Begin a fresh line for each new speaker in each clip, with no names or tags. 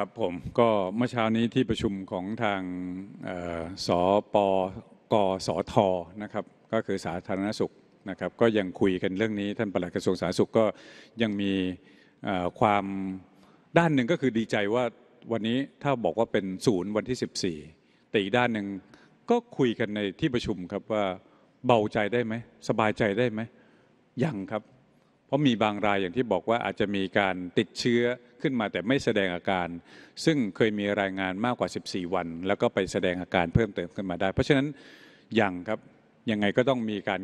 ครับผมก็เมื่อเช้านี้ที่ประชุมของทางสปกสทนะครับก็คือสาธารณสุขนะครับ ก็ยังคุยกันเรื่องนี้ท่านปลัดกระทรวงสาธารณสุขก็ยังมีความด้านหนึ่งก็คือดีใจว่าวันนี้ถ้าบอกว่าเป็นศูนย์วันที่ 14แต่อีกด้านหนึ่งก็คุยกันในที่ประชุมครับว่าเบาใจได้ไหมสบายใจได้ไหมยังครับเพราะมีบางรายอย่างที่บอกว่าอาจจะมีการติดเชื้อขึ้นมาแต่ไม่แสดงอาการ ซึ่งเคยมีรายงานมากกว่า14วัน แล้วก็ไปแสดงอาการเพิ่มเติมขึ้นมาได้ เพราะฉะนั้นยังครับยังไงก็ต้องมีการ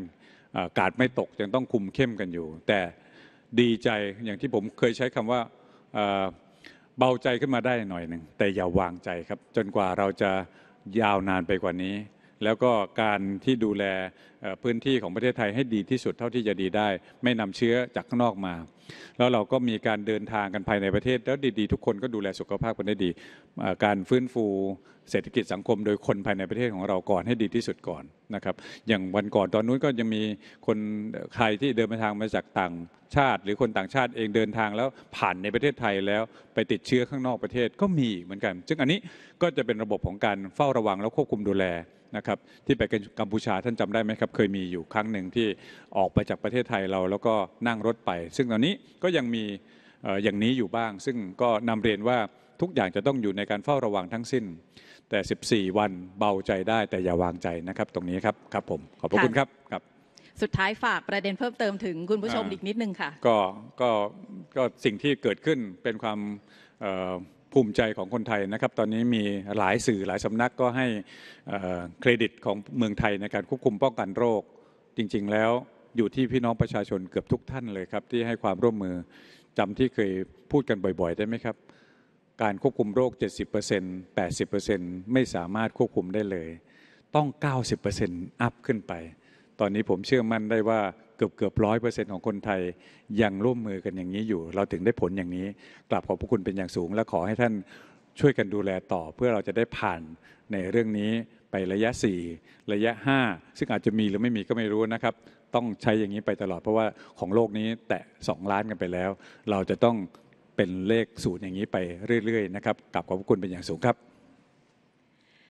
กาดไม่ตก ยังต้องคุมเข้มกันอยู่ แต่ดีใจอย่างที่ผมเคยใช้คำว่าเบาใจขึ้นมาได้หน่อยหนึ่งแต่อย่าวางใจครับ จนกว่าเราจะยาวนานไปกว่านี้แล้วก็การที่ดูแลพื้นที่ของประเทศไทยให้ดีที่สุดเท่าที่จะดีได้ ไม่นำเชื้อจากข้างนอกมา แล้วเราก็มีการเดินทางกันภายในประเทศแล้วดีๆ ทุกคนก็ดูแลสุขภาพกันได้ดี การฟื้นฟูเศรษฐกิจสังคม โดยคนภายในประเทศของเราก่อนให้ดีที่สุดก่อนนะครับอย่างวันก่อนตอนนู้นก็ยังมีคนใครที่เดินทางมาจากต่างชาติ หรือคนต่างชาติเองเดินทางแล้วผ่านในประเทศไทยแล้วไปติดเชื้อข้างนอกประเทศก็มีเหมือนกันซึ่งอันนี้ก็จะเป็นระบบของการเฝ้าระวังแล้วควบคุมดูแลนะครับที่ไปกัมพูชาท่านจำได้ไหมครับ เคยมีอยู่ครั้งหนึ่งที่ออกไปจากประเทศไทยเราแล้วก็นั่งรถไป ซึ่งตอนนี้ก็ยังมีอย่างนี้อยู่บ้าง ซึ่งก็นำเรียนว่าทุกอย่างจะต้องอยู่ในการเฝ้าระวังทั้งสิ้น แต่14 วันเบาใจได้แต่อย่าวางใจนะครับ ตรงนี้ครับครับผม ขอบพระคุณครับครับ สุดท้ายฝากประเด็นเพิ่มเติมถึงคุณผู้ชมอีกนิดนึงค่ะก็ก็ก็สิ่งที่เกิดขึ้นเป็นความภูมิใจของคนไทยนะครับตอนนี้มีหลายสื่อหลายสำนักก็ให้เครดิตของเมืองไทยในการควบคุมป้องกันโรค จริง ๆ แล้วอยู่ที่พี่น้องประชาชนเกือบทุกท่านเลยครับ ที่ให้ความร่วมมือจำที่เคยพูดกันบ่อยๆได้ไหมครับ การควบคุมโรค 70% 80%ไม่สามารถควบคุมได้เลย ต้อง 90%อัพขึ้นไป ตอนนี้ผมเชื่อมั่นได้ว่าเกือบเกือบร้อยเปอร์เซ็นของคนไทย ยังร่วมมือกันอย่างนี้อยู่เราถึงได้ผลอย่างนี้กลับขอบพระคุณเป็นอย่างสูง และขอให้ท่านช่วยกันดูแลต่อเพื่อเราจะได้ผ่านในเรื่องนี้ไประยะ 4 ระยะ 5 ซึ่งอาจจะมีหรือไม่มีก็ไม่รู้นะครับ ต้องใช้อย่างนี้ไปตลอดเพราะว่าของโลกนี้แตะ2ล้านกันไปแล้ว เราจะต้องเป็นเลขศูนย์อย่างนี้ไปเรื่อยๆนะครับกลับขอบคุณเป็นอย่างสูงครับ